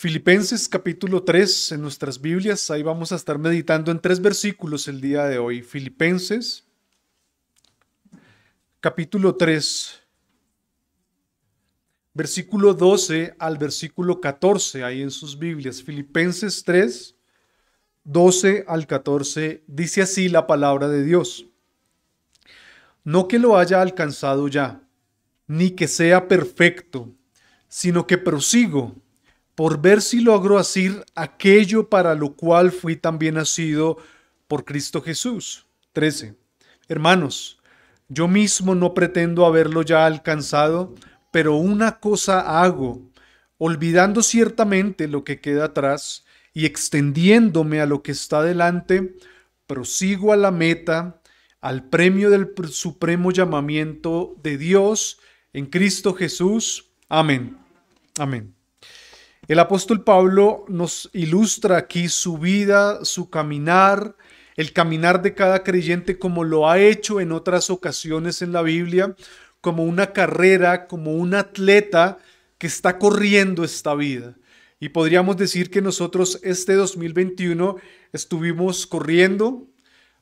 Filipenses capítulo 3 en nuestras Biblias, ahí vamos a estar meditando en tres versículos el día de hoy. Filipenses capítulo 3, versículo 12 al versículo 14, ahí en sus Biblias. Filipenses 3, 12 al 14, dice así la palabra de Dios. No que lo haya alcanzado ya, ni que sea perfecto, sino que prosigo por ver si logro hacer aquello para lo cual fui también nacido por Cristo Jesús. 13. Hermanos, yo mismo no pretendo haberlo ya alcanzado, pero una cosa hago, olvidando ciertamente lo que queda atrás y extendiéndome a lo que está delante, prosigo a la meta, al premio del supremo llamamiento de Dios en Cristo Jesús. Amén. Amén. El apóstol Pablo nos ilustra aquí su vida, su caminar, el caminar de cada creyente como lo ha hecho en otras ocasiones en la Biblia, como una carrera, como un atleta que está corriendo esta vida. Y podríamos decir que nosotros este 2021 estuvimos corriendo,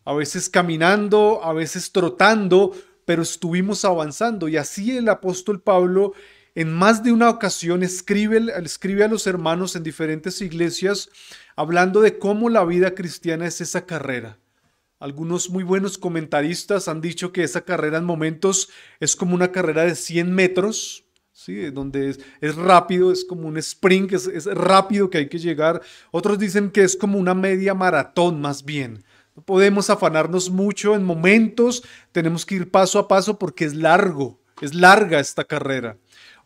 a veces caminando, a veces trotando, pero estuvimos avanzando. Y así el apóstol Pablo en más de una ocasión escribe, a los hermanos en diferentes iglesias hablando de cómo la vida cristiana es esa carrera. Algunos muy buenos comentaristas han dicho que esa carrera en momentos es como una carrera de 100 metros, ¿sí? donde es, rápido, es como un sprint, es, rápido que hay que llegar. Otros dicen que es como una media maratón más bien. podemos afanarnos mucho en momentos, tenemos que ir paso a paso porque es largo, es larga esta carrera.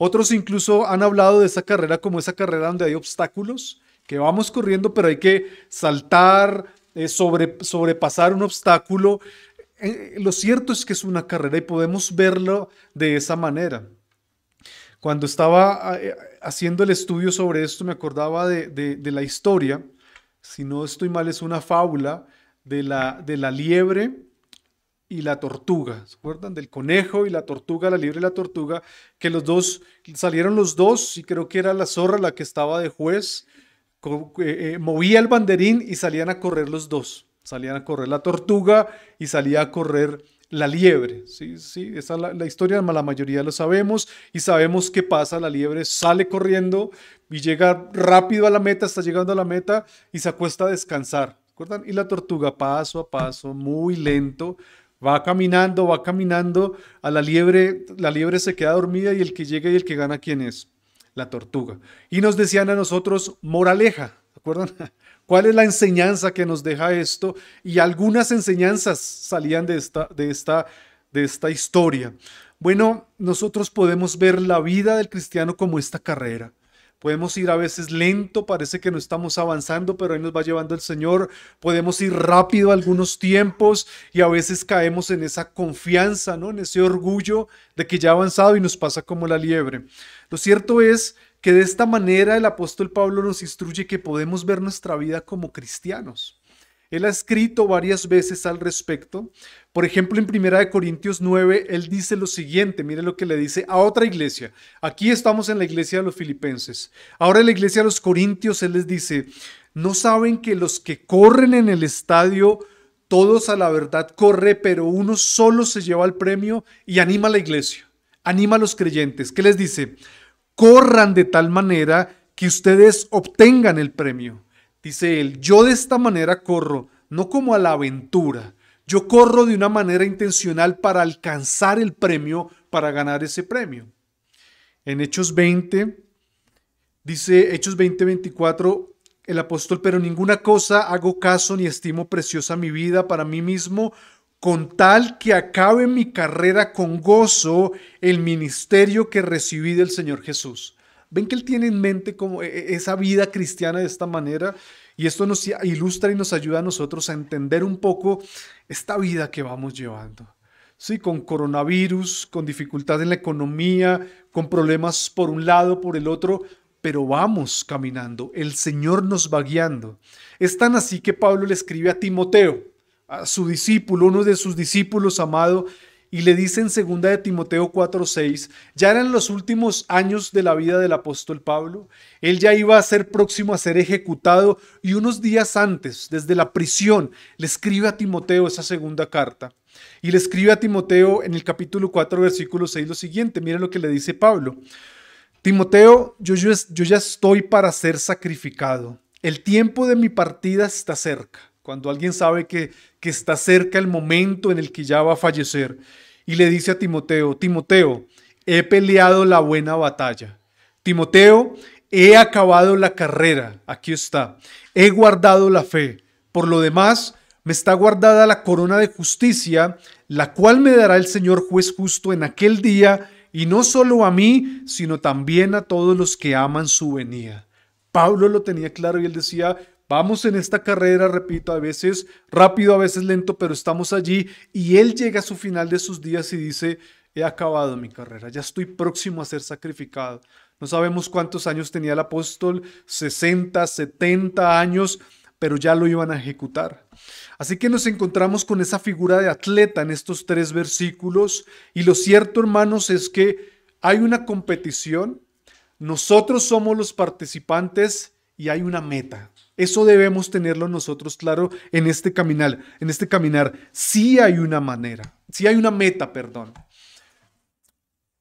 Otros incluso han hablado de esa carrera como esa carrera donde hay obstáculos, que vamos corriendo, pero hay que saltar, eh, sobre, sobrepasar un obstáculo. Eh, lo cierto es que es una carrera y podemos verlo de esa manera. Cuando estaba ah, eh, haciendo el estudio sobre esto, me acordaba de, de, la historia, si no estoy mal, es una fábula de la, de la liebre y la tortuga. ¿Se acuerdan del conejo y la tortuga, la liebre y la tortuga? Que los dos, salieron los dos y creo que era la zorra la que estaba de juez, eh, eh, movía el banderín y salían a correr los dos. Salían a correr la tortuga y salía a correr la liebre. Sí, sí, esa la, historia, la mayoría lo sabemos y sabemos qué pasa. La liebre sale corriendo y llega rápido a la meta, está llegando a la meta y se acuesta a descansar. acuerdan? Y la tortuga paso a paso, muy lento, va caminando, va caminando, a la liebre, la liebre se queda dormida y el que llega y el que gana, ¿quién es? La tortuga. Y nos decían a nosotros, moraleja, ¿acuerdan? ¿Cuál es la enseñanza que nos deja esto? Y algunas enseñanzas salían de esta, de esta, de esta historia. Bueno, nosotros podemos ver la vida del cristiano como esta carrera. Podemos ir a veces lento, parece que no estamos avanzando, pero ahí nos va llevando el Señor. Podemos ir rápido algunos tiempos y a veces caemos en esa confianza, ¿no? En ese orgullo de que ya ha avanzado y nos pasa como la liebre. Lo cierto es que de esta manera el apóstol Pablo nos instruye que podemos ver nuestra vida como cristianos. Él ha escrito varias veces al respecto. Por ejemplo, en 1 Corintios 9, él dice lo siguiente, mire lo que le dice a otra iglesia. Aquí estamos en la iglesia de los filipenses. Ahora en la iglesia de los corintios, él les dice, ¿no saben que los que corren en el estadio, todos a la verdad corren, pero uno solo se lleva el premio y anima a la iglesia, anima a los creyentes? ¿Qué les dice? Corran de tal manera que ustedes obtengan el premio. Dice él, yo de esta manera corro, no como a la aventura, yo corro de una manera intencional para alcanzar el premio, para ganar ese premio. En Hechos 20, dice Hechos 20, 24, el apóstol, pero ninguna cosa hago caso ni estimo preciosa mi vida para mí mismo, con tal que acabe mi carrera con gozo el ministerio que recibí del Señor Jesús ven que él tiene en mente como e, e, esa vida cristiana de esta manera y esto nos ilustra y nos ayuda a nosotros a entender un poco esta vida que vamos llevando. Sí, con coronavirus, con dificultad en la economía, con problemas por un lado, por el otro, pero vamos caminando. El Señor nos va guiando. Es tan así que Pablo le escribe a Timoteo, a su discípulo, uno de sus discípulos amado, y le dice en segunda de Timoteo 4:6, ya eran los últimos años de la vida del apóstol Pablo, él ya iba a ser próximo a ser ejecutado y unos días antes, desde la prisión, le escribe a Timoteo esa segunda carta. Y le escribe a Timoteo en el capítulo 4, versículo 6 lo siguiente, miren lo que le dice Pablo. Timoteo, yo, yo ya estoy para ser sacrificado, el tiempo de mi partida está cerca cuando alguien sabe que, está cerca el momento en el que ya va a fallecer, y le dice a Timoteo, Timoteo, he peleado la buena batalla. Timoteo, he acabado la carrera, aquí está, he guardado la fe. Por lo demás, me está guardada la corona de justicia, la cual me dará el Señor juez justo en aquel día, y no solo a mí, sino también a todos los que aman su venida. Pablo lo tenía claro y él decía, Vamos en esta carrera, repito, a veces rápido, a veces lento, pero estamos allí y Él llega a su final de sus días y dice, he acabado mi carrera, ya estoy próximo a ser sacrificado. No sabemos cuántos años tenía el apóstol, 60, 70 años, pero ya lo iban a ejecutar. Así que nos encontramos con esa figura de atleta en estos tres versículos y lo cierto, hermanos, es que hay una competición, nosotros somos los participantes y hay una meta. Eso debemos tenerlo nosotros claro en este caminar, en este caminar. Sí hay una manera, sí hay una meta, perdón.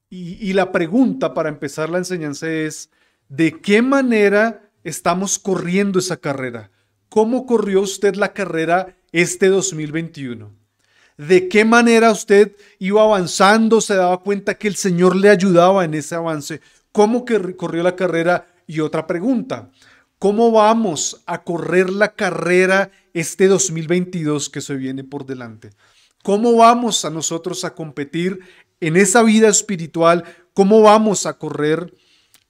Y, la pregunta para empezar la enseñanza es, ¿de qué manera estamos corriendo esa carrera? ¿Cómo corrió usted la carrera este 2021? de qué manera usted iba avanzando, se daba cuenta que el Señor le ayudaba en ese avance, cómo que corrió la carrera. Y otra pregunta, ¿Cómo vamos a correr la carrera este 2022 que se viene por delante? ¿Cómo vamos a nosotros a competir en esa vida espiritual? ¿Cómo vamos a correr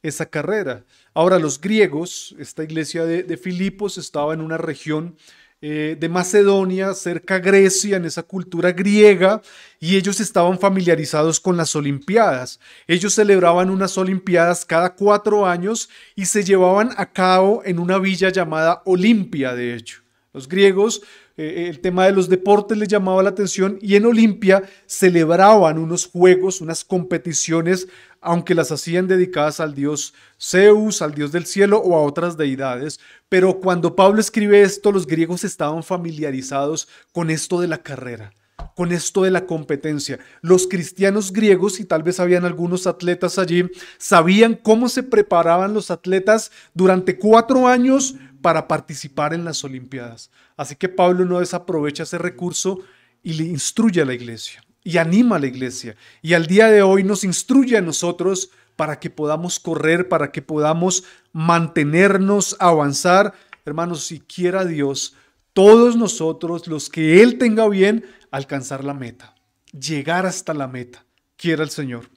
esa carrera? Ahora, los griegos, esta iglesia de, de Filipos estaba en una región eh, de Macedonia, cerca Grecia, en esa cultura griega, y ellos estaban familiarizados con las Olimpiadas. Ellos celebraban unas Olimpiadas cada cuatro años y se llevaban a cabo en una villa llamada Olimpia, de hecho. Los griegos eh, eh, el tema de los deportes les llamaba la atención y en Olimpia celebraban unos juegos, unas competiciones, aunque las hacían dedicadas al dios Zeus, al dios del cielo o a otras deidades. Pero cuando Pablo escribe esto, los griegos estaban familiarizados con esto de la carrera con esto de la competencia. Los cristianos griegos, y tal vez habían algunos atletas allí, sabían cómo se preparaban los atletas durante cuatro años para participar en las Olimpiadas. Así que Pablo no desaprovecha ese recurso y le instruye a la iglesia, y anima a la iglesia, y al día de hoy nos instruye a nosotros para que podamos correr, para que podamos mantenernos, avanzar. Hermanos, si quiera Dios todos nosotros, los que Él tenga bien, alcanzar la meta, llegar hasta la meta, quiera el Señor.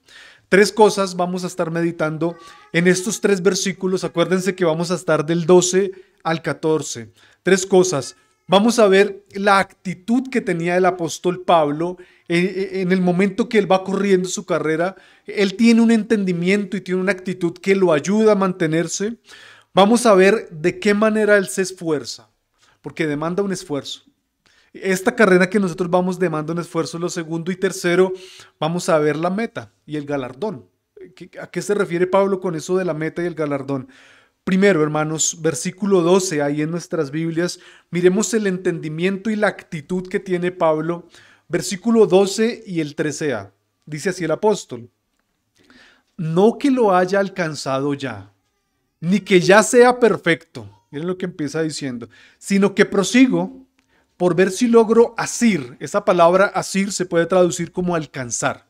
Tres cosas vamos a estar meditando en estos tres versículos. Acuérdense que vamos a estar del 12 al 14. Tres cosas. Vamos a ver la actitud que tenía el apóstol Pablo eh, eh, en, el momento que él va corriendo su carrera. Él tiene un entendimiento y tiene una actitud que lo ayuda a mantenerse. Vamos a ver de qué manera él se esfuerza porque demanda un esfuerzo. Esta carrera que nosotros vamos demanda un esfuerzo, lo segundo y tercero, vamos a ver la meta y el galardón. ¿A qué se refiere Pablo con eso de la meta y el galardón? Primero, hermanos, versículo 12, ahí en nuestras Biblias, miremos el entendimiento y la actitud que tiene Pablo. Versículo 12 y el 13a. Dice así el apóstol. No que lo haya alcanzado ya, ni que ya sea perfecto Miren lo que empieza diciendo. Sino que prosigo por ver si logro asir. Esa palabra asir se puede traducir como alcanzar.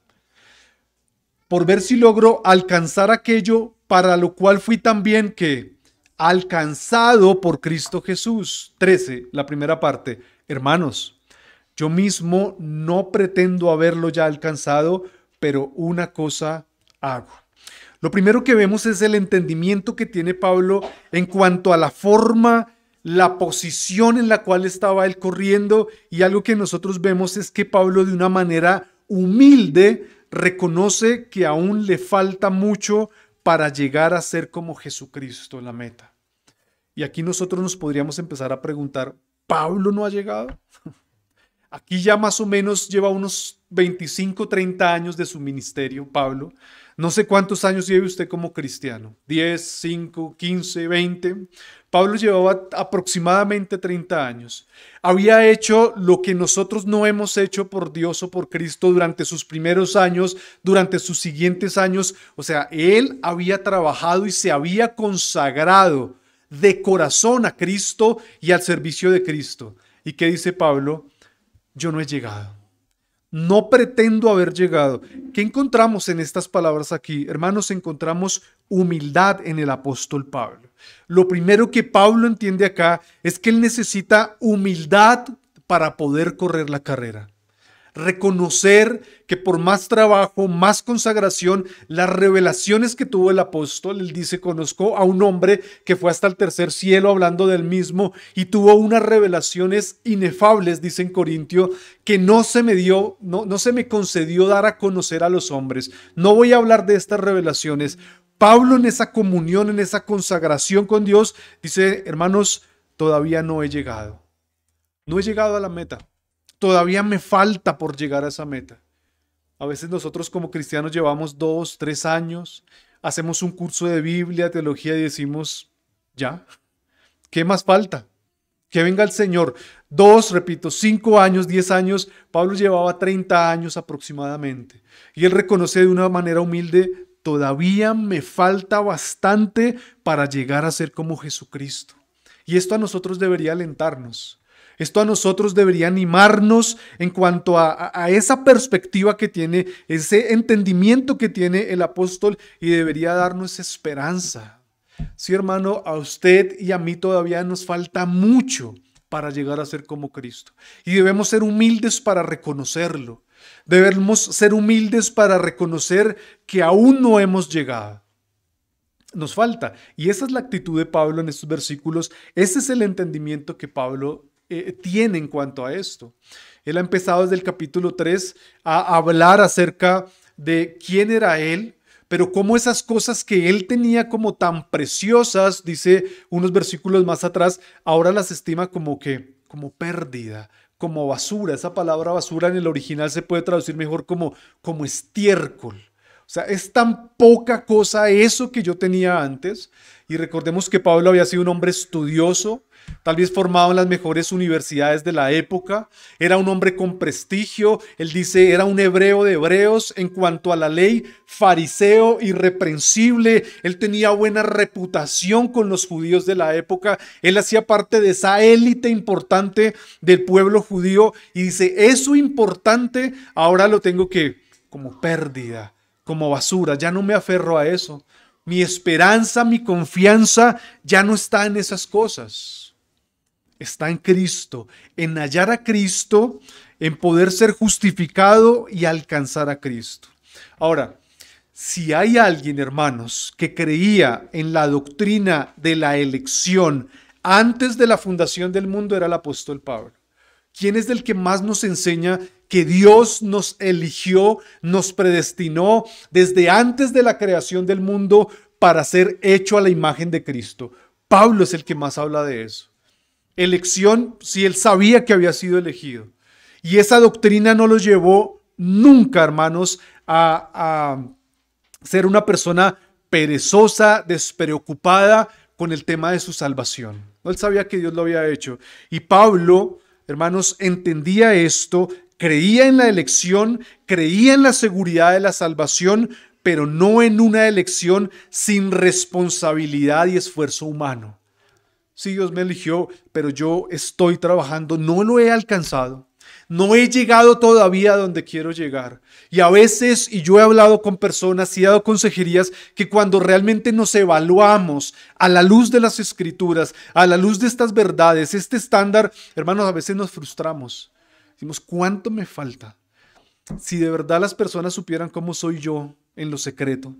Por ver si logro alcanzar aquello para lo cual fui también que alcanzado por Cristo Jesús. 13, la primera parte. Hermanos, yo mismo no pretendo haberlo ya alcanzado, pero una cosa hago. Lo primero que vemos es el entendimiento que tiene Pablo en cuanto a la forma, la posición en la cual estaba él corriendo y algo que nosotros vemos es que Pablo de una manera humilde reconoce que aún le falta mucho para llegar a ser como Jesucristo en la meta. Y aquí nosotros nos podríamos empezar a preguntar, ¿Pablo no ha llegado? Aquí ya más o menos lleva unos 25, 30 años de su ministerio, Pablo. No sé cuántos años lleve usted como cristiano, 10, 5, 15, 20. Pablo llevaba aproximadamente 30 años. Había hecho lo que nosotros no hemos hecho por Dios o por Cristo durante sus primeros años, durante sus siguientes años. O sea, él había trabajado y se había consagrado de corazón a Cristo y al servicio de Cristo. ¿Y qué dice Pablo? Yo no he llegado no pretendo haber llegado. ¿Qué encontramos en estas palabras aquí? Hermanos, encontramos humildad en el apóstol Pablo. Lo primero que Pablo entiende acá es que él necesita humildad para poder correr la carrera reconocer que por más trabajo, más consagración, las revelaciones que tuvo el apóstol, él dice, conozco a un hombre que fue hasta el tercer cielo hablando del mismo y tuvo unas revelaciones inefables, dice en Corintio, que no se me dio, no, no se me concedió dar a conocer a los hombres. No voy a hablar de estas revelaciones. Pablo en esa comunión, en esa consagración con Dios, dice, hermanos, todavía no he llegado. No he llegado a la meta todavía me falta por llegar a esa meta. A veces nosotros como cristianos llevamos dos, tres años, hacemos un curso de Biblia, teología y decimos, ya, ¿qué más falta? Que venga el Señor. Dos, repito, cinco años, diez años. Pablo llevaba 30 años aproximadamente. Y él reconoce de una manera humilde, todavía me falta bastante para llegar a ser como Jesucristo. Y esto a nosotros debería alentarnos. Esto a nosotros debería animarnos en cuanto a, esa perspectiva que tiene, ese entendimiento que tiene el apóstol y debería darnos esperanza. Sí, hermano, a usted y a mí todavía nos falta mucho para llegar a ser como Cristo. Y debemos ser humildes para reconocerlo. Debemos ser humildes para reconocer que aún no hemos llegado nos falta. Y esa es la actitud de Pablo en estos versículos. Ese es el entendimiento que Pablo eh, tiene en cuanto a esto. Él ha empezado desde el capítulo 3 a hablar acerca de quién era él, pero cómo esas cosas que él tenía como tan preciosas, dice unos versículos más atrás, ahora las estima como que, como pérdida, como basura. Esa palabra basura en el original se puede traducir mejor como, como estiércol. O sea, es tan poca cosa eso que yo tenía antes y recordemos que Pablo había sido un hombre estudioso, tal vez formado en las mejores universidades de la época, era un hombre con prestigio, él dice, era un hebreo de hebreos en cuanto a la ley, fariseo, irreprensible, él tenía buena reputación con los judíos de la época, él hacía parte de esa élite importante del pueblo judío y dice, eso importante ahora lo tengo que como pérdida, como basura, ya no me aferro a eso, mi esperanza, mi confianza ya no está en esas cosas. Está en Cristo, en hallar a Cristo, en poder ser justificado y alcanzar a Cristo. Ahora, si hay alguien, hermanos, que creía en la doctrina de la elección antes de la fundación del mundo, era el apóstol Pablo. ¿Quién es el que más nos enseña que Dios nos eligió, nos predestinó desde antes de la creación del mundo para ser hecho a la imagen de Cristo. Pablo es el que más habla de eso. Elección, si él sabía que había sido elegido. Y esa doctrina no lo llevó nunca, hermanos, a, a ser una persona perezosa, despreocupada con el tema de su salvación. Él sabía que Dios lo había hecho. Y Pablo, hermanos, entendía esto creía en la elección, creía en la seguridad de la salvación, pero no en una elección sin responsabilidad y esfuerzo humano. Sí, Dios me eligió, pero yo estoy trabajando, no lo he alcanzado. No he llegado todavía a donde quiero llegar. Y a veces, y yo he hablado con personas y he dado consejerías, que cuando realmente nos evaluamos a la luz de las escrituras, a la luz de estas verdades, este estándar, hermanos, a veces nos frustramos. Decimos, ¿cuánto me falta? Si de verdad las personas supieran cómo soy yo en lo secreto,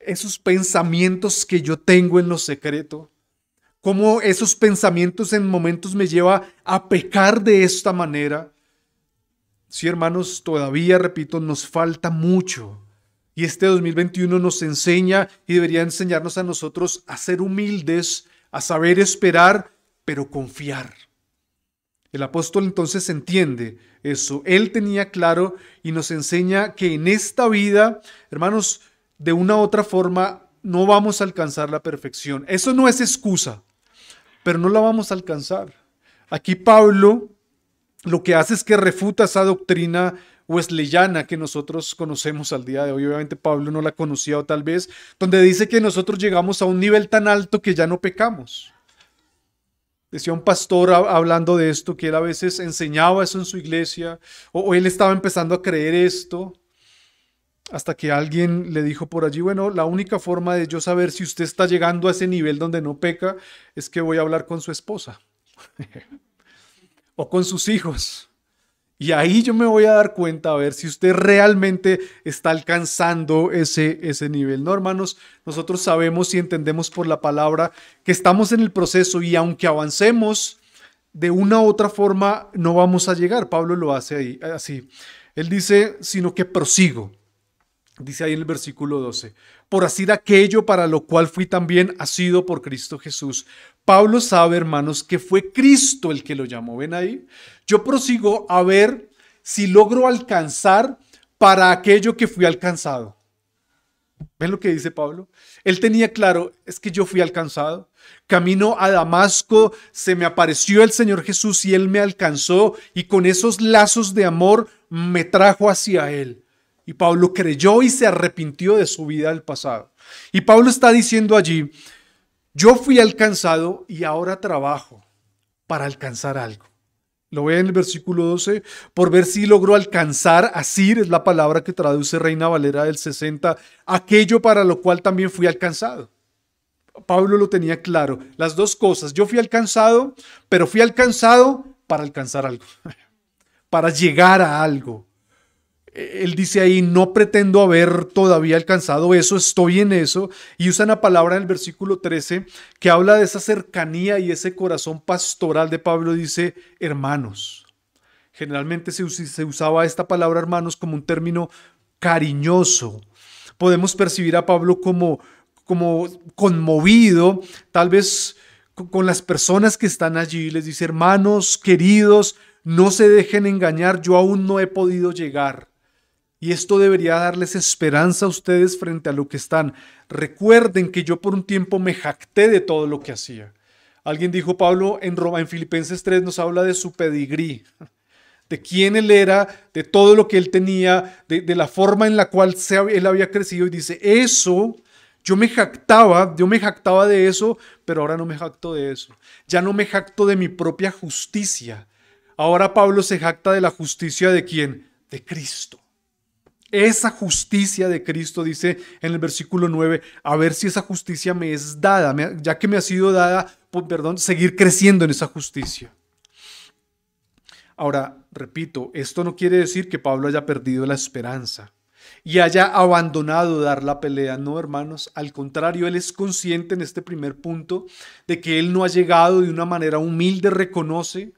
esos pensamientos que yo tengo en lo secreto, cómo esos pensamientos en momentos me lleva a pecar de esta manera. Sí, hermanos, todavía, repito, nos falta mucho. Y este 2021 nos enseña y debería enseñarnos a nosotros a ser humildes, a saber esperar, pero confiar. El apóstol entonces entiende eso. Él tenía claro y nos enseña que en esta vida, hermanos, de una u otra forma no vamos a alcanzar la perfección. Eso no es excusa, pero no la vamos a alcanzar. Aquí Pablo lo que hace es que refuta esa doctrina wesleyana que nosotros conocemos al día de hoy. Obviamente Pablo no la conocía o tal vez, donde dice que nosotros llegamos a un nivel tan alto que ya no pecamos. Decía un pastor hablando de esto, que él a veces enseñaba eso en su iglesia, o, él estaba empezando a creer esto, hasta que alguien le dijo por allí, bueno, la única forma de yo saber si usted está llegando a ese nivel donde no peca es que voy a hablar con su esposa, o con sus hijos, y ahí yo me voy a dar cuenta a ver si usted realmente está alcanzando ese, ese nivel. No, hermanos, nosotros sabemos y entendemos por la palabra que estamos en el proceso y aunque avancemos, de una u otra forma no vamos a llegar. Pablo lo hace ahí, así. Él dice, sino que prosigo. Dice ahí en el versículo 12, por así de aquello para lo cual fui también asido por Cristo Jesús. Pablo sabe, hermanos, que fue Cristo el que lo llamó. ¿Ven ahí? Yo prosigo a ver si logro alcanzar para aquello que fui alcanzado. ¿Ven lo que dice Pablo? Él tenía claro, es que yo fui alcanzado. Camino a Damasco, se me apareció el Señor Jesús y Él me alcanzó y con esos lazos de amor me trajo hacia Él. Y Pablo creyó y se arrepintió de su vida del pasado. Y Pablo está diciendo allí, yo fui alcanzado y ahora trabajo para alcanzar algo. Lo ve en el versículo 12, por ver si logró alcanzar, así es la palabra que traduce Reina Valera del 60, aquello para lo cual también fui alcanzado. Pablo lo tenía claro, las dos cosas, yo fui alcanzado, pero fui alcanzado para alcanzar algo, para llegar a algo, él dice ahí, no pretendo haber todavía alcanzado eso, estoy en eso. Y usa una palabra en el versículo 13 que habla de esa cercanía y ese corazón pastoral de Pablo. Dice, hermanos. Generalmente se, usaba esta palabra hermanos como un término cariñoso. Podemos percibir a Pablo como, como conmovido, tal vez con las personas que están allí. Les dice, hermanos, queridos, no se dejen engañar, yo aún no he podido llegar. Y esto debería darles esperanza a ustedes frente a lo que están. Recuerden que yo por un tiempo me jacté de todo lo que hacía. Alguien dijo, Pablo, en, Roma, en Filipenses 3 nos habla de su pedigrí, de quién él era, de todo lo que él tenía, de, la forma en la cual se, él había crecido. Y dice, eso, yo me jactaba, yo me jactaba de eso, pero ahora no me jacto de eso. Ya no me jacto de mi propia justicia. Ahora Pablo se jacta de la justicia de quién? De Cristo esa justicia de Cristo, dice en el versículo 9, a ver si esa justicia me es dada, ya que me ha sido dada, pues, perdón, seguir creciendo en esa justicia. Ahora, repito, esto no quiere decir que Pablo haya perdido la esperanza y haya abandonado dar la pelea. No, hermanos, al contrario, él es consciente en este primer punto de que él no ha llegado de una manera humilde, reconoce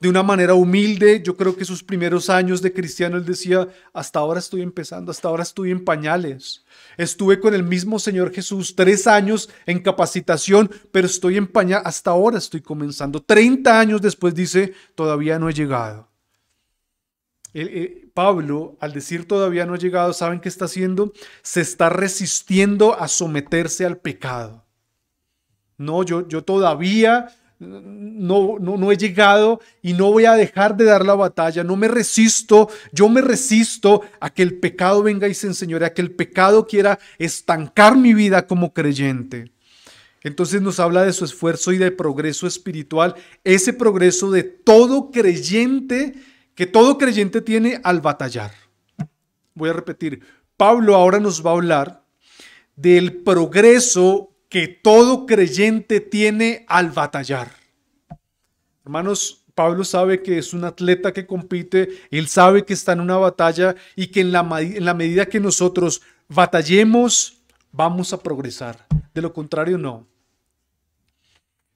de una manera humilde. Yo creo que sus primeros años de cristiano, él decía, hasta ahora estoy empezando, hasta ahora estoy en pañales. Estuve con el mismo Señor Jesús tres años en capacitación, pero estoy en pañales, hasta ahora estoy comenzando. Treinta años después dice, todavía no he llegado. Eh, Pablo, al decir todavía no he llegado, ¿saben qué está haciendo? Se está resistiendo a someterse al pecado. No, yo, yo todavía no, no, he llegado y no voy a dejar de dar la batalla, no me resisto, yo me resisto a que el pecado venga y se enseñore, a que el pecado quiera estancar mi vida como creyente. Entonces nos habla de su esfuerzo y de progreso espiritual, ese progreso de todo creyente, que todo creyente tiene al batallar. Voy a repetir, Pablo ahora nos va a hablar del progreso que todo creyente tiene al batallar. Hermanos, Pablo sabe que es un atleta que compite, él sabe que está en una batalla y que en la, medida que nosotros batallemos, vamos a progresar. De lo contrario, no.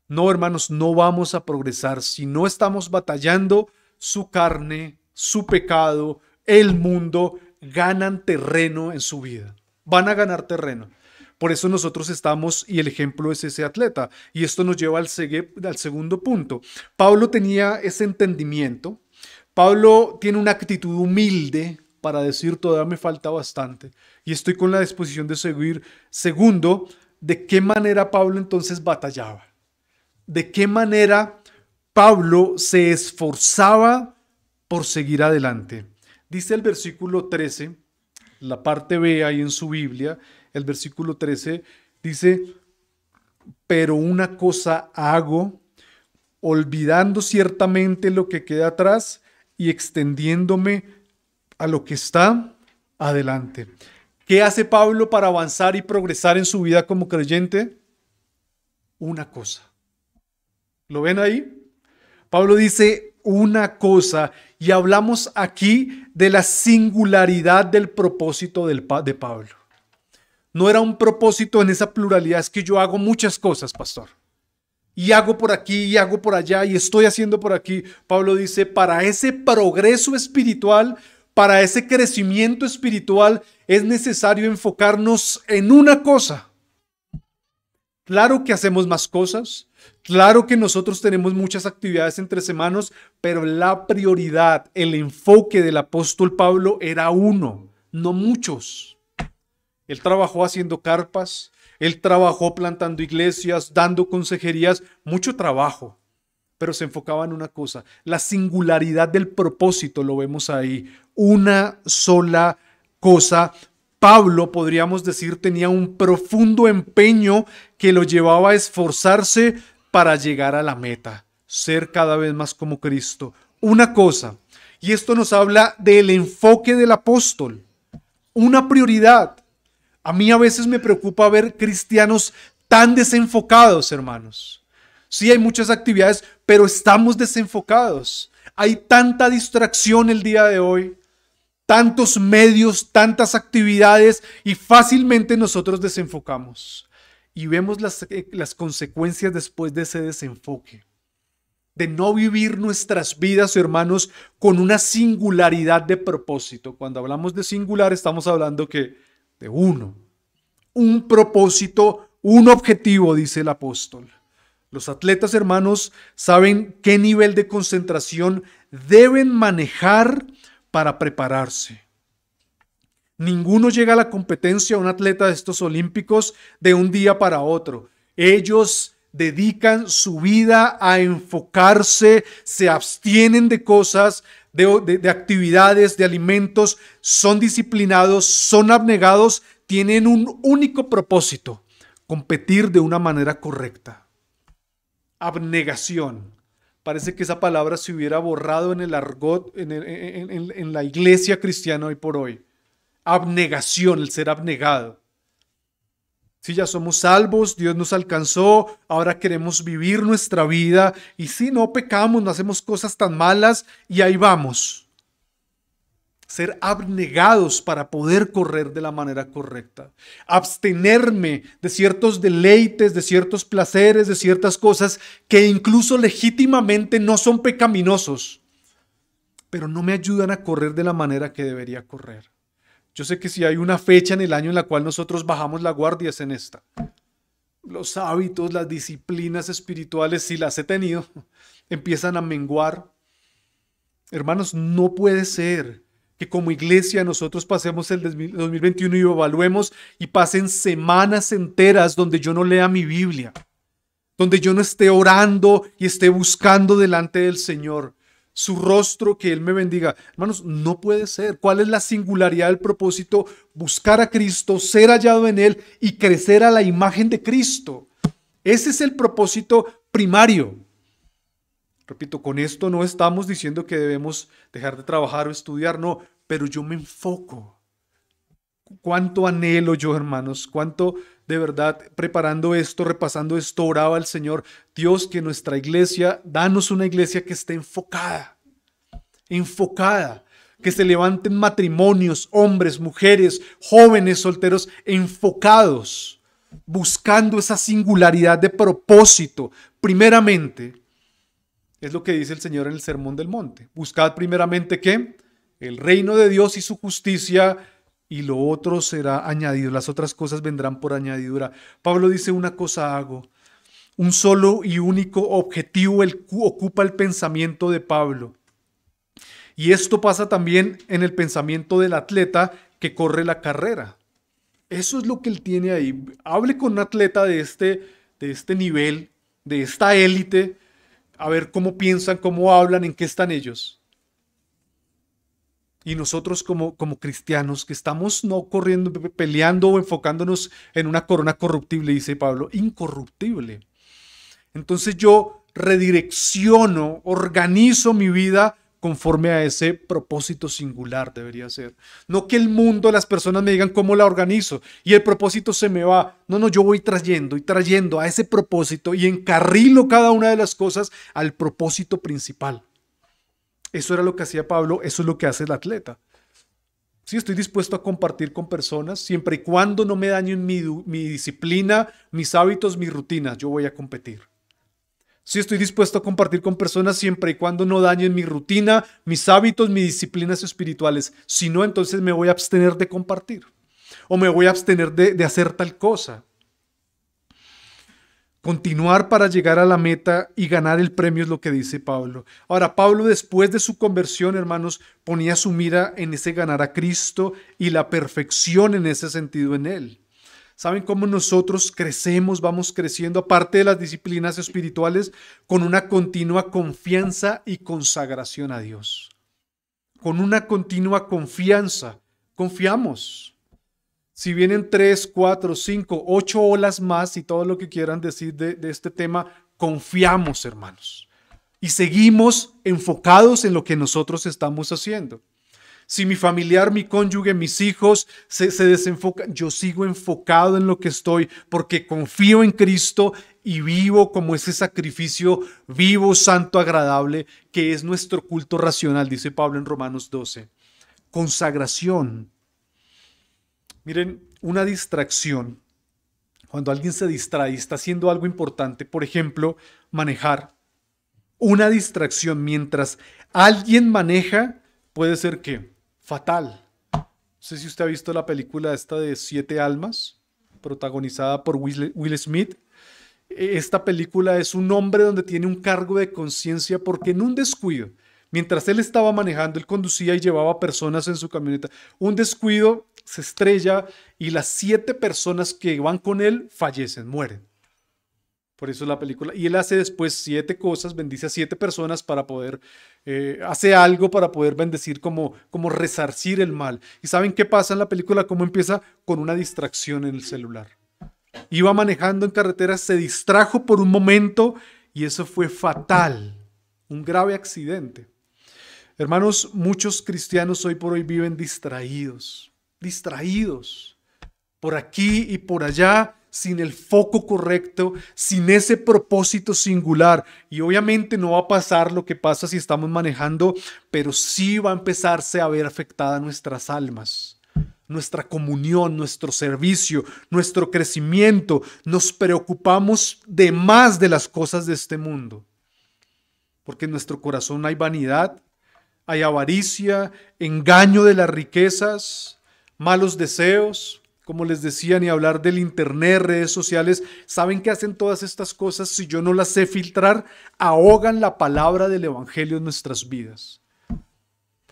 No, hermanos, no vamos a progresar. Si no estamos batallando, su carne, su pecado, el mundo, ganan terreno en su vida. Van a ganar terreno. Por eso nosotros estamos, y el ejemplo es ese atleta. Y esto nos lleva al, al segundo punto. Pablo tenía ese entendimiento. Pablo tiene una actitud humilde para decir, todavía me falta bastante. Y estoy con la disposición de seguir. Segundo, ¿de qué manera Pablo entonces batallaba? ¿De qué manera Pablo se esforzaba por seguir adelante? Dice el versículo 13, la parte B ahí en su Biblia, el versículo 13, dice, pero una cosa hago, olvidando ciertamente lo que queda atrás y extendiéndome a lo que está adelante. ¿Qué hace Pablo para avanzar y progresar en su vida como creyente? Una cosa. ¿Lo ven ahí? Pablo dice una cosa y hablamos aquí de la singularidad del propósito de Pablo no era un propósito en esa pluralidad, es que yo hago muchas cosas, pastor. Y hago por aquí, y hago por allá, y estoy haciendo por aquí. Pablo dice, para ese progreso espiritual, para ese crecimiento espiritual, es necesario enfocarnos en una cosa. Claro que hacemos más cosas, claro que nosotros tenemos muchas actividades entre semanas, pero la prioridad, el enfoque del apóstol Pablo era uno, no muchos. Él trabajó haciendo carpas, él trabajó plantando iglesias, dando consejerías, mucho trabajo, pero se enfocaba en una cosa, la singularidad del propósito, lo vemos ahí, una sola cosa. Pablo, podríamos decir, tenía un profundo empeño que lo llevaba a esforzarse para llegar a la meta, ser cada vez más como Cristo. Una cosa, y esto nos habla del enfoque del apóstol, una prioridad, a mí a veces me preocupa ver cristianos tan desenfocados, hermanos. Sí, hay muchas actividades, pero estamos desenfocados. Hay tanta distracción el día de hoy, tantos medios, tantas actividades y fácilmente nosotros desenfocamos. Y vemos las, eh, las consecuencias después de ese desenfoque de no vivir nuestras vidas, hermanos, con una singularidad de propósito. Cuando hablamos de singular, estamos hablando que de uno. Un propósito, un objetivo, dice el apóstol. Los atletas hermanos saben qué nivel de concentración deben manejar para prepararse. Ninguno llega a la competencia, un atleta de estos olímpicos, de un día para otro. Ellos dedican su vida a enfocarse, se abstienen de cosas, de, actividades, de alimentos, son disciplinados, son abnegados, tienen un único propósito, competir de una manera correcta. Abnegación. Parece que esa palabra se hubiera borrado en el argot, en la iglesia cristiana hoy por hoy. Abnegación, el ser abnegado. Si ya somos salvos, Dios nos alcanzó, ahora queremos vivir nuestra vida y si no pecamos, no hacemos cosas tan malas y ahí vamos. Ser abnegados para poder correr de la manera correcta. Abstenerme de ciertos deleites, de ciertos placeres, de ciertas cosas que incluso legítimamente no son pecaminosos, pero no me ayudan a correr de la manera que debería correr. Yo sé que si hay una fecha en el año en la cual nosotros bajamos la guardia es en esta. Los hábitos, las disciplinas espirituales, si las he tenido, empiezan a menguar. Hermanos, no puede ser que como iglesia nosotros pasemos el 2021 y evaluemos y pasen semanas enteras donde yo no lea mi Biblia, donde yo no esté orando y esté buscando delante del Señor su rostro, que Él me bendiga. Hermanos, no puede ser. ¿Cuál es la singularidad del propósito? Buscar a Cristo, ser hallado en Él y crecer a la imagen de Cristo. Ese es el propósito primario. Repito, con esto no estamos diciendo que debemos dejar de trabajar o estudiar, no, pero yo me enfoco. ¿Cuánto anhelo yo, hermanos? ¿Cuánto de verdad, preparando esto, repasando esto, oraba al Señor, Dios, que nuestra iglesia, danos una iglesia que esté enfocada, enfocada, que se levanten matrimonios, hombres, mujeres, jóvenes, solteros, enfocados, buscando esa singularidad de propósito, primeramente. Es lo que dice el Señor en el Sermón del Monte. Buscad primeramente que el reino de Dios y su justicia y lo otro será añadido, las otras cosas vendrán por añadidura. Pablo dice, una cosa hago, un solo y único objetivo el, ocupa el pensamiento de Pablo. Y esto pasa también en el pensamiento del atleta que corre la carrera. Eso es lo que él tiene ahí. Hable con un atleta de este, de este nivel, de esta élite, a ver cómo piensan, cómo hablan, en qué están ellos. Y nosotros como, como cristianos que estamos no corriendo, peleando o enfocándonos en una corona corruptible, dice Pablo, incorruptible. Entonces yo redirecciono, organizo mi vida conforme a ese propósito singular debería ser. No que el mundo, las personas me digan cómo la organizo y el propósito se me va. No, no, yo voy trayendo y trayendo a ese propósito y encarrilo cada una de las cosas al propósito principal. Eso era lo que hacía Pablo, eso es lo que hace el atleta. Si estoy dispuesto a compartir con personas siempre y cuando no me dañen mi, mi disciplina, mis hábitos, mi rutina, Yo voy a competir. Si estoy dispuesto a compartir con personas siempre y cuando no dañen mi rutina, mis hábitos, mis disciplinas espirituales. Si no, entonces me voy a abstener de compartir o me voy a abstener de hacer tal cosa. Continuar para llegar a la meta y ganar el premio es lo que dice Pablo. Ahora, Pablo después de su conversión, hermanos, ponía su mira en ese ganar a Cristo y la perfección en ese sentido en él. ¿Saben cómo nosotros crecemos, vamos creciendo, aparte de las disciplinas espirituales, con una continua confianza y consagración a Dios? Con una continua confianza, confiamos si vienen tres, cuatro, cinco, ocho olas más y todo lo que quieran decir de, este tema, confiamos, hermanos, y seguimos enfocados en lo que nosotros estamos haciendo. Si mi familiar, mi cónyuge, mis hijos se, se desenfocan, yo sigo enfocado en lo que estoy porque confío en Cristo y vivo como ese sacrificio vivo, santo, agradable, que es nuestro culto racional, dice Pablo en Romanos 12. Consagración Miren, una distracción, cuando alguien se distrae, y está haciendo algo importante, por ejemplo, manejar. Una distracción mientras alguien maneja puede ser que fatal. No sé si usted ha visto la película esta de Siete Almas, protagonizada por Will Smith. E, esta película es un hombre donde tiene un cargo de conciencia porque en un descuido Mientras él estaba manejando, él conducía y llevaba personas en su camioneta. Un descuido se estrella y las siete personas que van con él fallecen, mueren. Por eso la película. Y él hace después siete cosas, bendice a siete personas para poder, eh, hace algo para poder bendecir, como, como resarcir el mal. ¿Y saben qué pasa en la película? ¿Cómo empieza? Con una distracción en el celular. Iba manejando en carretera, se distrajo por un momento y eso fue fatal. Un grave accidente. Hermanos, muchos cristianos hoy por hoy viven distraídos, distraídos, por aquí y por allá, sin el foco correcto, sin ese propósito singular. Y obviamente no va a pasar lo que pasa si estamos manejando, pero sí va a empezarse a ver afectada nuestras almas nuestra comunión, nuestro servicio, nuestro crecimiento. Nos preocupamos de más de las cosas de este mundo. Porque en nuestro corazón hay vanidad, hay avaricia, engaño de las riquezas, malos deseos, como les decía, ni hablar del internet, redes sociales. ¿Saben qué hacen todas estas cosas? Si yo no las sé filtrar, ahogan la palabra del Evangelio en nuestras vidas.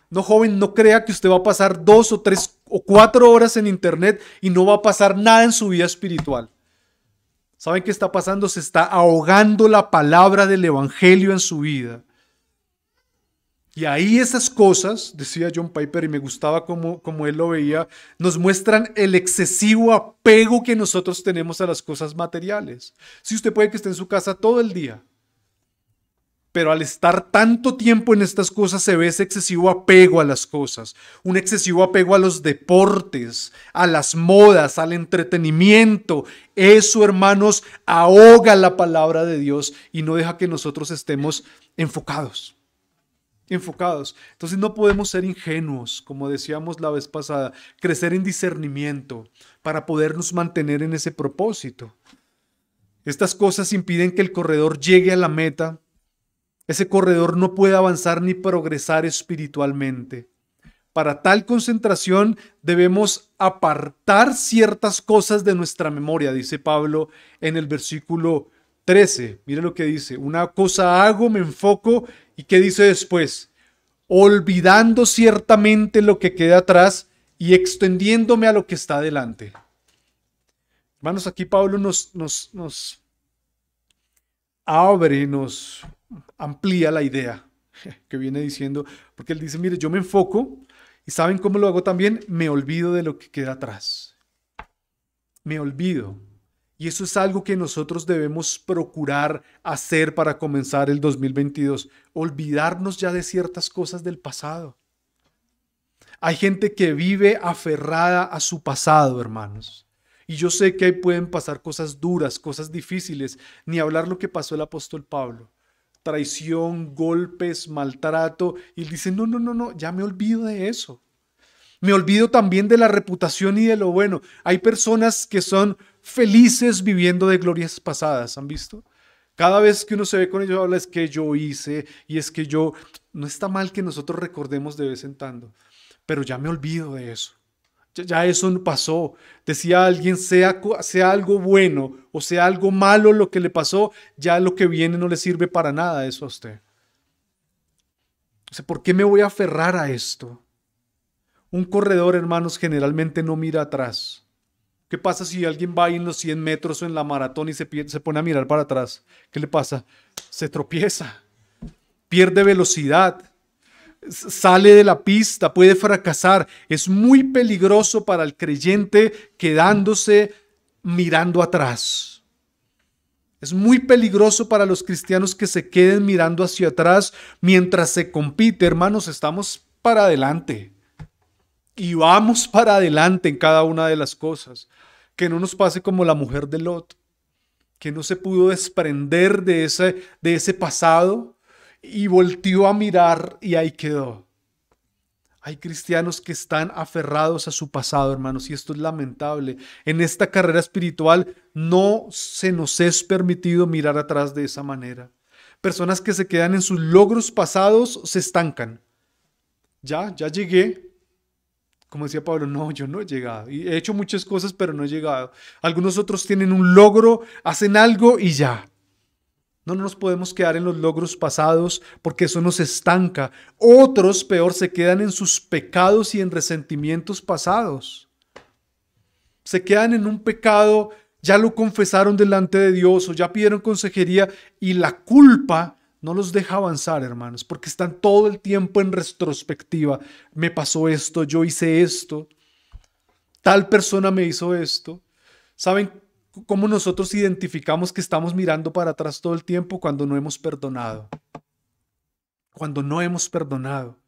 No, joven, no crea que usted va a pasar dos o tres o cuatro horas en internet y no va a pasar nada en su vida espiritual. ¿Saben qué está pasando? Se está ahogando la palabra del Evangelio en su vida. Y ahí esas cosas, decía John Piper, y me gustaba como, él lo veía, nos muestran el excesivo apego que nosotros tenemos a las cosas materiales. Si usted puede que esté en su casa todo el día, pero al estar tanto tiempo en estas cosas se ve ese excesivo apego a las cosas, un excesivo apego a los deportes, a las modas, al entretenimiento. Eso, hermanos, ahoga la palabra de Dios y no deja que nosotros estemos enfocados enfocados. Entonces no podemos ser ingenuos, como decíamos la vez pasada, crecer en discernimiento para podernos mantener en ese propósito. Estas cosas impiden que el corredor llegue a la meta. Ese corredor no puede avanzar ni progresar espiritualmente. Para tal concentración debemos apartar ciertas cosas de nuestra memoria, dice Pablo en el versículo 13, mire lo que dice, una cosa hago, me enfoco y qué dice después, olvidando ciertamente lo que queda atrás y extendiéndome a lo que está adelante, Hermanos, aquí Pablo nos, nos, nos abre, nos amplía la idea que viene diciendo, porque él dice, mire, yo me enfoco y saben cómo lo hago también, me olvido de lo que queda atrás. Me olvido. Y eso es algo que nosotros debemos procurar hacer para comenzar el 2022. Olvidarnos ya de ciertas cosas del pasado. Hay gente que vive aferrada a su pasado, hermanos. Y yo sé que ahí pueden pasar cosas duras, cosas difíciles, ni hablar lo que pasó el apóstol Pablo. Traición, golpes, maltrato. Y él dice, no, no, no, no, ya me olvido de eso. Me olvido también de la reputación y de lo bueno. Hay personas que son felices viviendo de glorias pasadas, ¿han visto? Cada vez que uno se ve con ellos habla es que yo hice y es que yo... No está mal que nosotros recordemos de vez en cuando, pero ya me olvido de eso. Ya, eso no pasó. Decía alguien, sea, sea algo bueno o sea algo malo lo que le pasó, ya lo que viene no le sirve para nada eso a usted. ¿por qué me voy a aferrar a esto? Un corredor, hermanos, generalmente no mira atrás. ¿Qué pasa si alguien va en los 100 metros o en la maratón y se, se pone a mirar para atrás? ¿Qué le pasa? Se tropieza, pierde velocidad, sale de la pista, puede fracasar. Es muy peligroso para el creyente quedándose mirando atrás. Es muy peligroso para los cristianos que se queden mirando hacia atrás mientras se compite. Hermanos, estamos para adelante y vamos para adelante en cada una de las cosas. Que no nos pase como la mujer de Lot, que no se pudo desprender de ese, de ese pasado y volteó a mirar y ahí quedó. Hay cristianos que están aferrados a su pasado, hermanos, y esto es lamentable. En esta carrera espiritual no se nos es permitido mirar atrás de esa manera. Personas que se quedan en sus logros pasados se estancan. Ya, ya llegué, como decía Pablo, no, yo no he llegado. Y he hecho muchas cosas, pero no he llegado. Algunos otros tienen un logro, hacen algo y ya. No nos podemos quedar en los logros pasados porque eso nos estanca. Otros, peor, se quedan en sus pecados y en resentimientos pasados. Se quedan en un pecado, ya lo confesaron delante de Dios o ya pidieron consejería y la culpa no los deja avanzar, hermanos, porque están todo el tiempo en retrospectiva. Me pasó esto, yo hice esto, tal persona me hizo esto. ¿Saben cómo nosotros identificamos que estamos mirando para atrás todo el tiempo cuando no hemos perdonado? Cuando no hemos perdonado.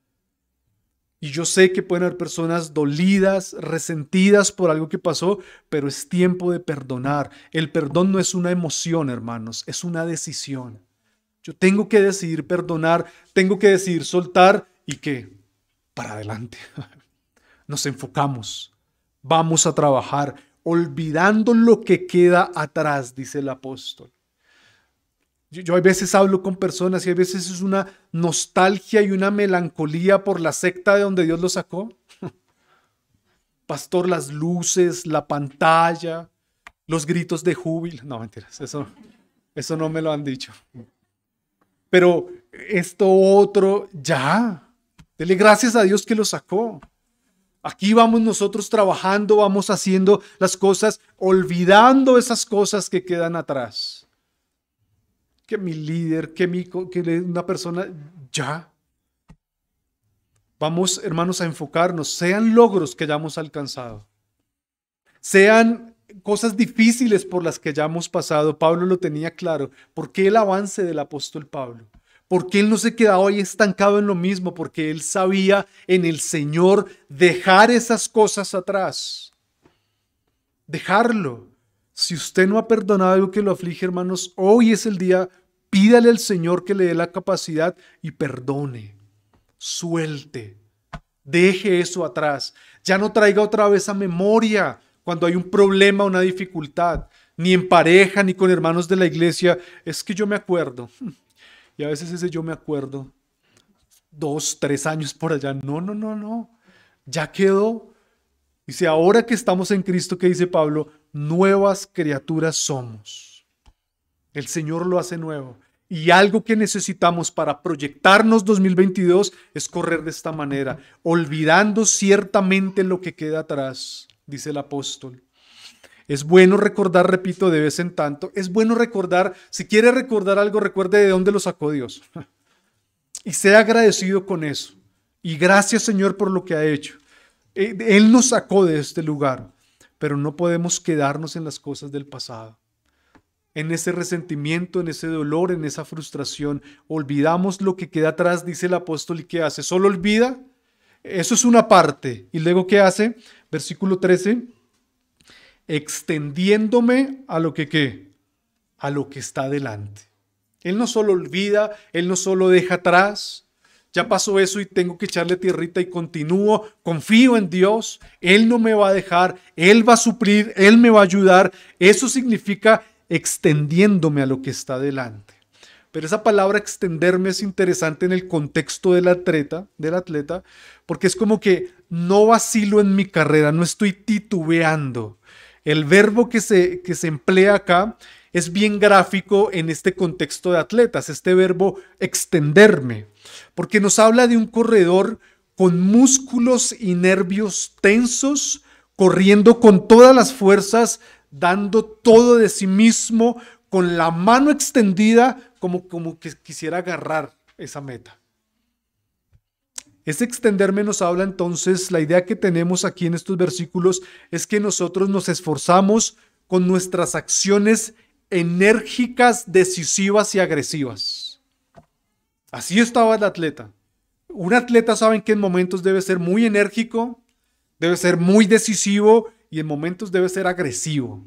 Y yo sé que pueden haber personas dolidas, resentidas por algo que pasó, pero es tiempo de perdonar. El perdón no es una emoción, hermanos, es una decisión. Yo tengo que decidir perdonar, tengo que decidir soltar y que para adelante. Nos enfocamos, vamos a trabajar, olvidando lo que queda atrás, dice el apóstol. Yo, a veces hablo con personas y a veces es una nostalgia y una melancolía por la secta de donde Dios lo sacó. Pastor, las luces, la pantalla, los gritos de júbilo. No, mentiras, eso, eso no me lo han dicho pero esto otro, ya. Dele gracias a Dios que lo sacó. Aquí vamos nosotros trabajando, vamos haciendo las cosas, olvidando esas cosas que quedan atrás. Que mi líder, que, mi, que una persona, ya. Vamos, hermanos, a enfocarnos, sean logros que hayamos alcanzado, sean cosas difíciles por las que hayamos pasado, Pablo lo tenía claro. ¿Por qué el avance del apóstol Pablo? ¿Por qué él no se quedaba hoy estancado en lo mismo? Porque él sabía en el Señor dejar esas cosas atrás. Dejarlo. Si usted no ha perdonado algo que lo aflige, hermanos, hoy es el día. Pídale al Señor que le dé la capacidad y perdone. Suelte. Deje eso atrás. Ya no traiga otra vez a memoria cuando hay un problema, una dificultad, ni en pareja, ni con hermanos de la iglesia, es que yo me acuerdo. Y a veces ese yo me acuerdo, dos, tres años por allá, no, no, no, no, ya quedó. Dice, ahora que estamos en Cristo, que dice Pablo, nuevas criaturas somos. El Señor lo hace nuevo. Y algo que necesitamos para proyectarnos 2022 es correr de esta manera, olvidando ciertamente lo que queda atrás dice el apóstol. Es bueno recordar, repito, de vez en tanto, es bueno recordar, si quiere recordar algo, recuerde de dónde lo sacó Dios. Y sea agradecido con eso. Y gracias Señor por lo que ha hecho. Eh, Él nos sacó de este lugar, pero no podemos quedarnos en las cosas del pasado. En ese resentimiento, en ese dolor, en esa frustración, olvidamos lo que queda atrás, dice el apóstol, y ¿qué hace? Solo olvida eso es una parte. Y luego, ¿qué hace? Versículo 13. Extendiéndome a lo que qué? A lo que está delante. Él no solo olvida, él no solo deja atrás. Ya pasó eso y tengo que echarle tierrita y continúo. Confío en Dios. Él no me va a dejar. Él va a suplir. Él me va a ayudar. Eso significa extendiéndome a lo que está delante. Pero esa palabra extenderme es interesante en el contexto del atleta, del atleta, porque es como que no vacilo en mi carrera, no estoy titubeando. El verbo que se, que se emplea acá es bien gráfico en este contexto de atletas, este verbo extenderme, porque nos habla de un corredor con músculos y nervios tensos, corriendo con todas las fuerzas, dando todo de sí mismo, con la mano extendida como, que quisiera agarrar esa meta. Ese extenderme nos habla entonces, la idea que tenemos aquí en estos versículos es que nosotros nos esforzamos con nuestras acciones enérgicas, decisivas y agresivas. Así estaba el atleta. Un atleta saben que en momentos debe ser muy enérgico, debe ser muy decisivo y en momentos debe ser agresivo,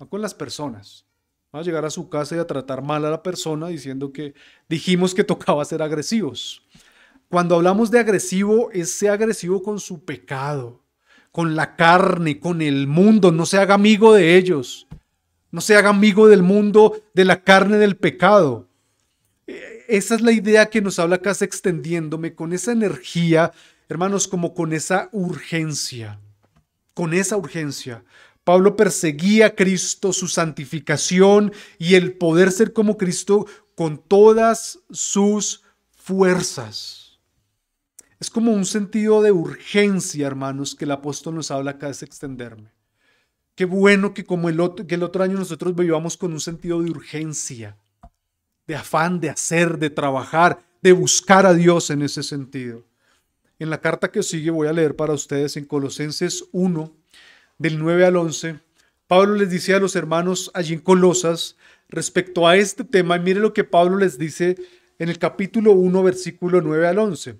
no con las personas a llegar a su casa y a tratar mal a la persona diciendo que dijimos que tocaba ser agresivos. Cuando hablamos de agresivo, es sea agresivo con su pecado, con la carne, con el mundo, no se haga amigo de ellos, no se haga amigo del mundo, de la carne, del pecado. E, esa es la idea que nos habla acá, extendiéndome con esa energía, hermanos, como con esa urgencia, con esa urgencia, Pablo perseguía a Cristo, su santificación y el poder ser como Cristo con todas sus fuerzas. Es como un sentido de urgencia, hermanos, que el apóstol nos habla acá de extenderme. Qué bueno que como el otro, que el otro año nosotros vivamos con un sentido de urgencia, de afán de hacer, de trabajar, de buscar a Dios en ese sentido. En la carta que sigue voy a leer para ustedes en Colosenses 1, del 9 al 11, Pablo les dice a los hermanos allí en Colosas respecto a este tema, y mire lo que Pablo les dice en el capítulo 1, versículo 9 al 11.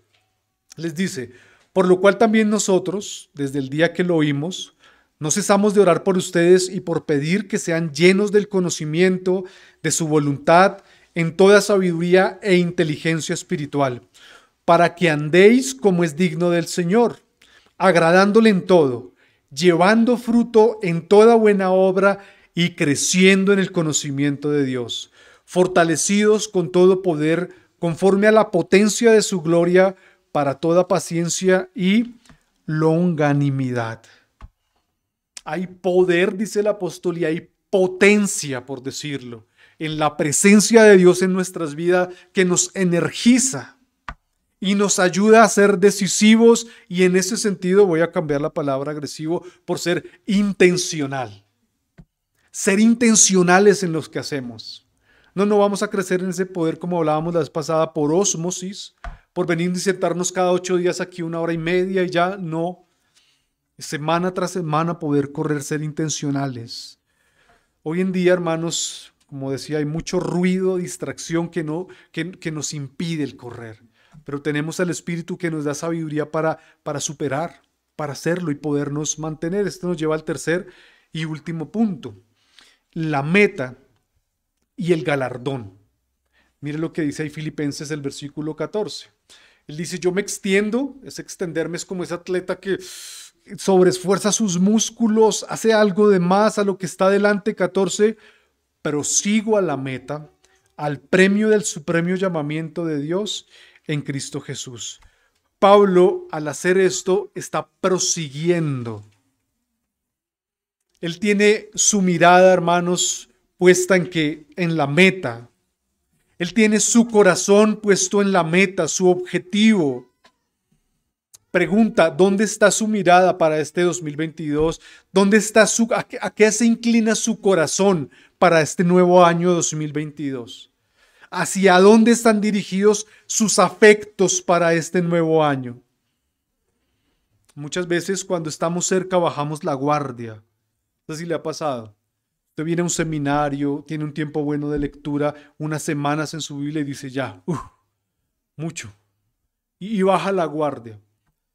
Les dice, por lo cual también nosotros, desde el día que lo oímos, no cesamos de orar por ustedes y por pedir que sean llenos del conocimiento, de su voluntad, en toda sabiduría e inteligencia espiritual, para que andéis como es digno del Señor, agradándole en todo llevando fruto en toda buena obra y creciendo en el conocimiento de Dios, fortalecidos con todo poder, conforme a la potencia de su gloria, para toda paciencia y longanimidad. Hay poder, dice el apóstol, y hay potencia, por decirlo, en la presencia de Dios en nuestras vidas que nos energiza y nos ayuda a ser decisivos y en ese sentido voy a cambiar la palabra agresivo por ser intencional. Ser intencionales en los que hacemos. No, no vamos a crecer en ese poder como hablábamos la vez pasada por osmosis, por venir y sentarnos cada ocho días aquí una hora y media y ya no. Semana tras semana poder correr, ser intencionales. Hoy en día, hermanos, como decía, hay mucho ruido, distracción que, no, que nos impide el correr pero tenemos al Espíritu que nos da sabiduría para, para superar, para hacerlo y podernos mantener. Esto nos lleva al tercer y último punto, la meta y el galardón. Mire lo que dice ahí Filipenses, el versículo 14. Él dice, yo me extiendo, es extenderme, es como ese atleta que sobresfuerza sus músculos, hace algo de más a lo que está delante, 14, pero sigo a la meta, al premio del supremo llamamiento de Dios en Cristo Jesús. Pablo, al hacer esto, está prosiguiendo. Él tiene su mirada, hermanos, puesta en que en la meta. Él tiene su corazón puesto en la meta, su objetivo. Pregunta, ¿dónde está su mirada para este 2022? ¿Dónde está su a qué, a qué se inclina su corazón para este nuevo año 2022? hacia dónde están dirigidos sus afectos para este nuevo año. Muchas veces cuando estamos cerca bajamos la guardia. Eso le ha pasado. Usted viene a un seminario, tiene un tiempo bueno de lectura, unas semanas en su Biblia y dice ya, uh, mucho. Y, baja la guardia.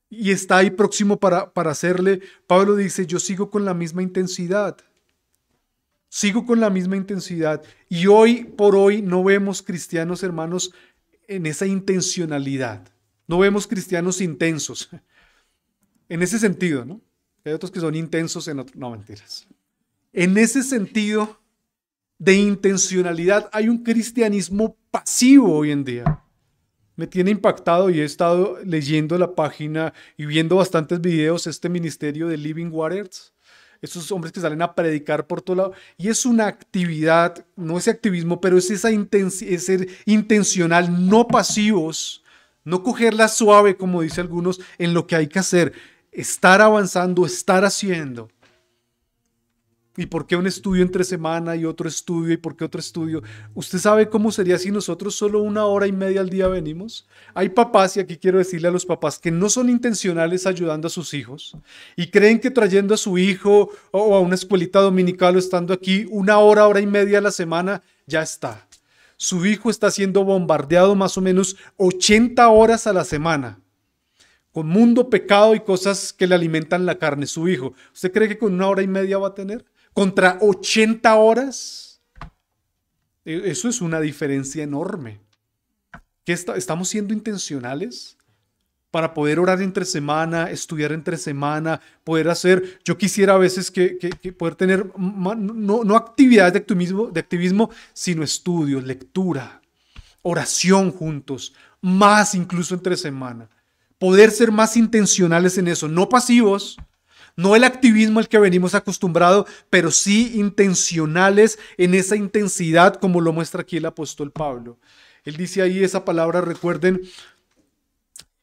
Y está ahí próximo para, para hacerle. Pablo dice, yo sigo con la misma intensidad sigo con la misma intensidad. Y hoy por hoy no vemos cristianos, hermanos, en esa intencionalidad. No vemos cristianos intensos. En ese sentido, ¿no? Hay otros que son intensos en otros. No, mentiras. En ese sentido de intencionalidad, hay un cristianismo pasivo hoy en día. Me tiene impactado y he estado leyendo la página y viendo bastantes videos este ministerio de Living Waters esos hombres que salen a predicar por todo lado. Y es una actividad, no es activismo, pero es, esa es ser intencional, no pasivos, no cogerla suave, como dicen algunos, en lo que hay que hacer, estar avanzando, estar haciendo. ¿Y por qué un estudio entre semana y otro estudio y por qué otro estudio? ¿Usted sabe cómo sería si nosotros solo una hora y media al día venimos? Hay papás, y aquí quiero decirle a los papás, que no son intencionales ayudando a sus hijos y creen que trayendo a su hijo o a una escuelita dominical o estando aquí una hora, hora y media a la semana, ya está. Su hijo está siendo bombardeado más o menos 80 horas a la semana con mundo, pecado y cosas que le alimentan la carne, su hijo. ¿Usted cree que con una hora y media va a tener? contra 80 horas, e, eso es una diferencia enorme. ¿Qué ¿Estamos siendo intencionales? para poder orar entre semana, estudiar entre semana, poder hacer, yo quisiera a veces que, poder tener no, actividades de activismo, de activismo, sino estudios, lectura, oración juntos, más incluso entre semana, poder ser más intencionales en eso, no pasivos, no el activismo al que venimos acostumbrados, pero sí intencionales en esa intensidad como lo muestra aquí el apóstol Pablo. Él dice ahí esa palabra, recuerden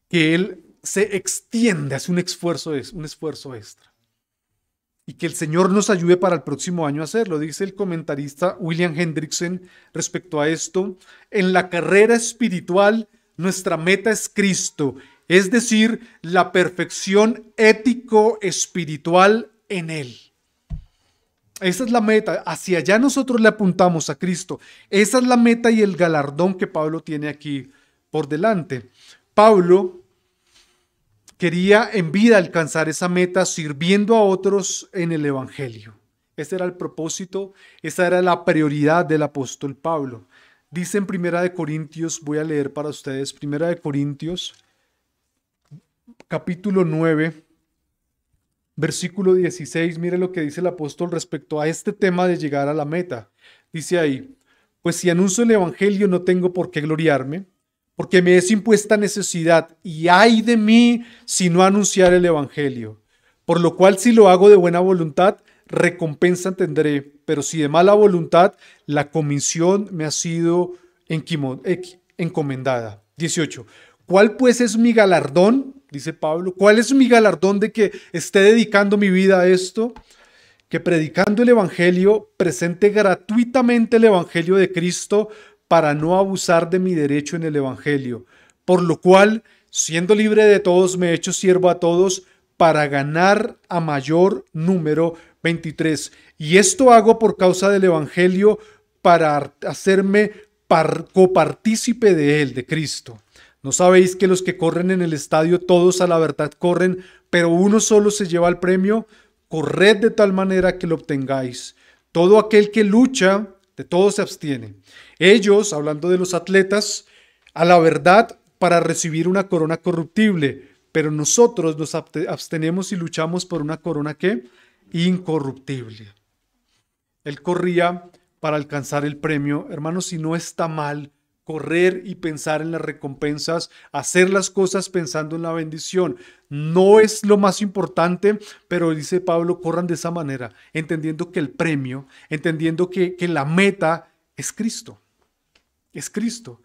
que él se extiende, hace un esfuerzo, un esfuerzo extra. Y que el Señor nos ayude para el próximo año a hacerlo, dice el comentarista William Hendrickson respecto a esto. En la carrera espiritual, nuestra meta es Cristo es decir, la perfección ético-espiritual en Él. Esa es la meta, hacia allá nosotros le apuntamos a Cristo. Esa es la meta y el galardón que Pablo tiene aquí por delante. Pablo quería en vida alcanzar esa meta sirviendo a otros en el Evangelio. Ese era el propósito, esa era la prioridad del apóstol Pablo. Dice en Primera de Corintios, voy a leer para ustedes, Primera de Corintios capítulo 9, versículo 16, mire lo que dice el apóstol respecto a este tema de llegar a la meta. Dice ahí, pues si anuncio el Evangelio no tengo por qué gloriarme, porque me es impuesta necesidad y hay de mí si no anunciar el Evangelio. Por lo cual si lo hago de buena voluntad, recompensa tendré, pero si de mala voluntad, la comisión me ha sido encomendada. 18. ¿Cuál pues es mi galardón? dice Pablo. ¿Cuál es mi galardón de que esté dedicando mi vida a esto? Que predicando el Evangelio, presente gratuitamente el Evangelio de Cristo para no abusar de mi derecho en el Evangelio. Por lo cual, siendo libre de todos, me he hecho siervo a todos para ganar a mayor número 23. Y esto hago por causa del Evangelio para hacerme copartícipe de él, de Cristo. ¿No sabéis que los que corren en el estadio todos a la verdad corren, pero uno solo se lleva el premio? Corred de tal manera que lo obtengáis. Todo aquel que lucha, de todo se abstiene. Ellos, hablando de los atletas, a la verdad para recibir una corona corruptible, pero nosotros nos abstenemos y luchamos por una corona que incorruptible. Él corría para alcanzar el premio. Hermanos, si no está mal correr y pensar en las recompensas, hacer las cosas pensando en la bendición. No es lo más importante, pero dice Pablo, corran de esa manera, entendiendo que el premio, entendiendo que, que la meta es Cristo. Es Cristo.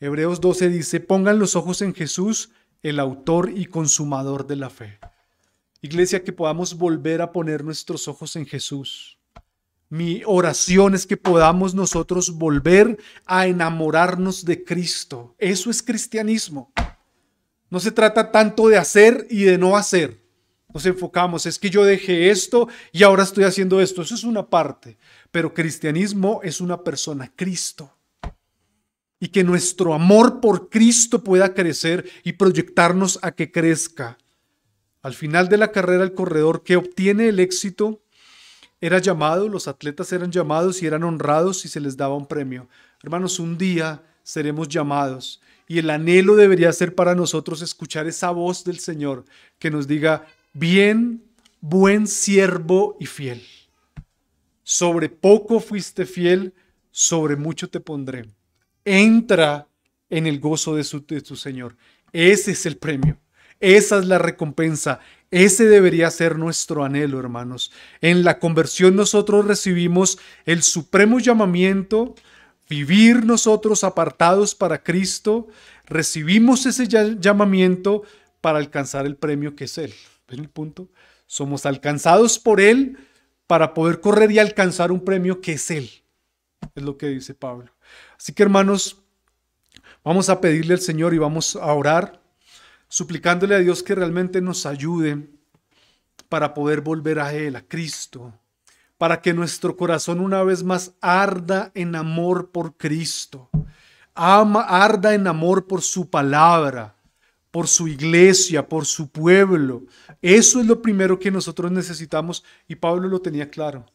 Hebreos 12 dice, pongan los ojos en Jesús, el autor y consumador de la fe. Iglesia, que podamos volver a poner nuestros ojos en Jesús mi oración es que podamos nosotros volver a enamorarnos de Cristo. Eso es cristianismo. No se trata tanto de hacer y de no hacer. Nos enfocamos, es que yo dejé esto y ahora estoy haciendo esto. Eso es una parte, pero cristianismo es una persona, Cristo. Y que nuestro amor por Cristo pueda crecer y proyectarnos a que crezca. Al final de la carrera, el corredor que obtiene el éxito era llamado, los atletas eran llamados y eran honrados y se les daba un premio. Hermanos, un día seremos llamados y el anhelo debería ser para nosotros escuchar esa voz del Señor que nos diga, bien, buen siervo y fiel. Sobre poco fuiste fiel, sobre mucho te pondré. Entra en el gozo de, su, de tu Señor. Ese es el premio. Esa es la recompensa. Ese debería ser nuestro anhelo, hermanos. En la conversión nosotros recibimos el supremo llamamiento, vivir nosotros apartados para Cristo, recibimos ese llamamiento para alcanzar el premio que es Él. ¿Ven el punto? Somos alcanzados por Él para poder correr y alcanzar un premio que es Él. Es lo que dice Pablo. Así que hermanos, vamos a pedirle al Señor y vamos a orar suplicándole a Dios que realmente nos ayude para poder volver a Él, a Cristo, para que nuestro corazón una vez más arda en amor por Cristo, ama, arda en amor por su palabra, por su iglesia, por su pueblo. Eso es lo primero que nosotros necesitamos y Pablo lo tenía claro.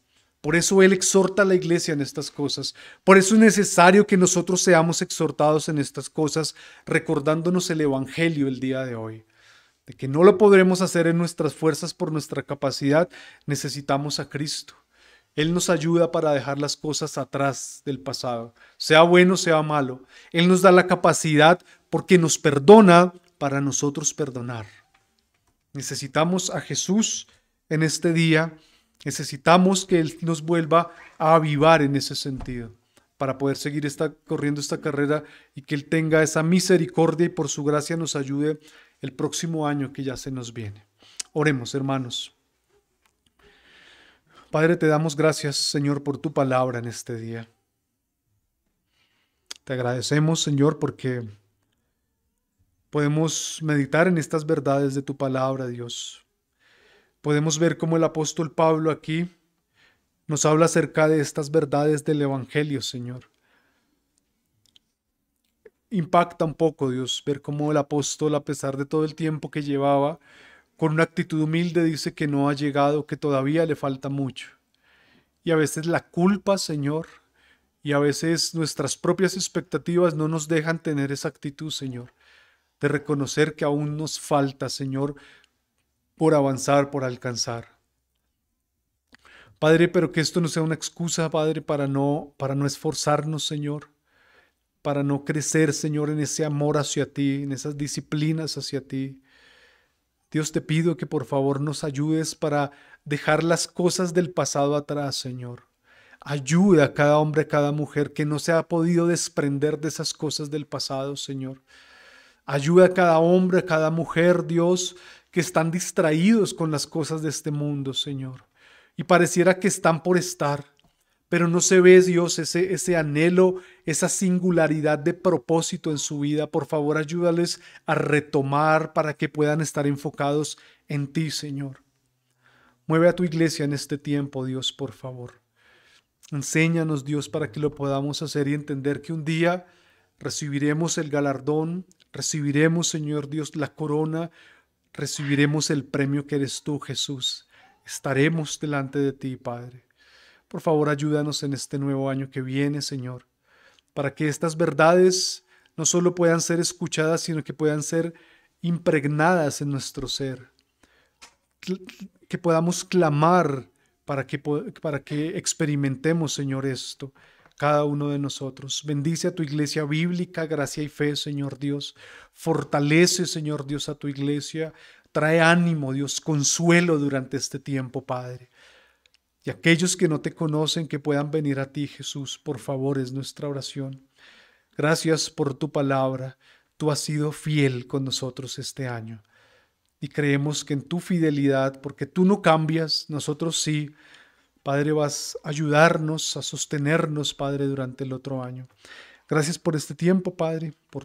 Por eso Él exhorta a la iglesia en estas cosas. Por eso es necesario que nosotros seamos exhortados en estas cosas, recordándonos el Evangelio el día de hoy. De que no lo podremos hacer en nuestras fuerzas por nuestra capacidad, necesitamos a Cristo. Él nos ayuda para dejar las cosas atrás del pasado, sea bueno, sea malo. Él nos da la capacidad porque nos perdona para nosotros perdonar. Necesitamos a Jesús en este día Necesitamos que Él nos vuelva a avivar en ese sentido para poder seguir esta, corriendo esta carrera y que Él tenga esa misericordia y por su gracia nos ayude el próximo año que ya se nos viene. Oremos, hermanos. Padre, te damos gracias, Señor, por tu palabra en este día. Te agradecemos, Señor, porque podemos meditar en estas verdades de tu palabra, Dios podemos ver cómo el apóstol Pablo aquí nos habla acerca de estas verdades del Evangelio, Señor. Impacta un poco, Dios, ver cómo el apóstol, a pesar de todo el tiempo que llevaba, con una actitud humilde dice que no ha llegado, que todavía le falta mucho. Y a veces la culpa, Señor, y a veces nuestras propias expectativas no nos dejan tener esa actitud, Señor, de reconocer que aún nos falta, Señor, por avanzar, por alcanzar. Padre, pero que esto no sea una excusa, Padre, para no, para no esforzarnos, Señor, para no crecer, Señor, en ese amor hacia ti, en esas disciplinas hacia ti. Dios, te pido que por favor nos ayudes para dejar las cosas del pasado atrás, Señor. Ayuda a cada hombre, a cada mujer que no se ha podido desprender de esas cosas del pasado, Señor. Ayuda a cada hombre, a cada mujer, Dios, que están distraídos con las cosas de este mundo, Señor. Y pareciera que están por estar, pero no se ve, Dios, ese, ese anhelo, esa singularidad de propósito en su vida. Por favor, ayúdales a retomar para que puedan estar enfocados en ti, Señor. Mueve a tu iglesia en este tiempo, Dios, por favor. Enséñanos, Dios, para que lo podamos hacer y entender que un día recibiremos el galardón Recibiremos, Señor Dios, la corona, recibiremos el premio que eres tú, Jesús. Estaremos delante de ti, Padre. Por favor, ayúdanos en este nuevo año que viene, Señor, para que estas verdades no solo puedan ser escuchadas, sino que puedan ser impregnadas en nuestro ser. Que podamos clamar para que, para que experimentemos, Señor, esto cada uno de nosotros. Bendice a tu iglesia bíblica, gracia y fe, Señor Dios. Fortalece, Señor Dios, a tu iglesia. Trae ánimo, Dios, consuelo durante este tiempo, Padre. Y aquellos que no te conocen, que puedan venir a ti, Jesús, por favor, es nuestra oración. Gracias por tu palabra. Tú has sido fiel con nosotros este año. Y creemos que en tu fidelidad, porque tú no cambias, nosotros sí, Padre, vas a ayudarnos, a sostenernos, Padre, durante el otro año. Gracias por este tiempo, Padre,